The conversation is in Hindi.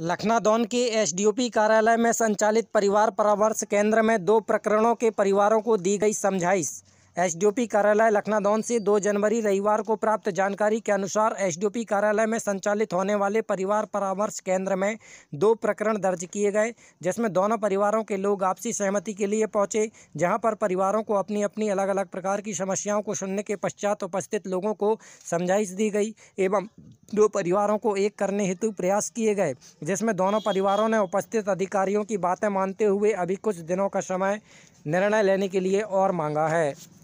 लखनादौन के एसडीओपी कार्यालय में संचालित परिवार परामर्श केंद्र में दो प्रकरणों के परिवारों को दी गई समझाइश एसडीओपी कार्यालय लखनादौन से 2 जनवरी रविवार को प्राप्त जानकारी के अनुसार एसडीओपी कार्यालय में संचालित होने वाले परिवार परामर्श केंद्र में दो प्रकरण दर्ज किए गए जिसमें दोनों परिवारों के लोग आपसी सहमति के लिए पहुंचे जहां पर परिवारों को अपनी अपनी अलग अलग प्रकार की समस्याओं को सुनने के पश्चात उपस्थित लोगों को समझाइश दी गई एवं दो परिवारों को एक करने हेतु प्रयास किए गए जिसमें दोनों परिवारों ने उपस्थित अधिकारियों की बातें मानते हुए अभी कुछ दिनों का समय निर्णय लेने के लिए और मांगा है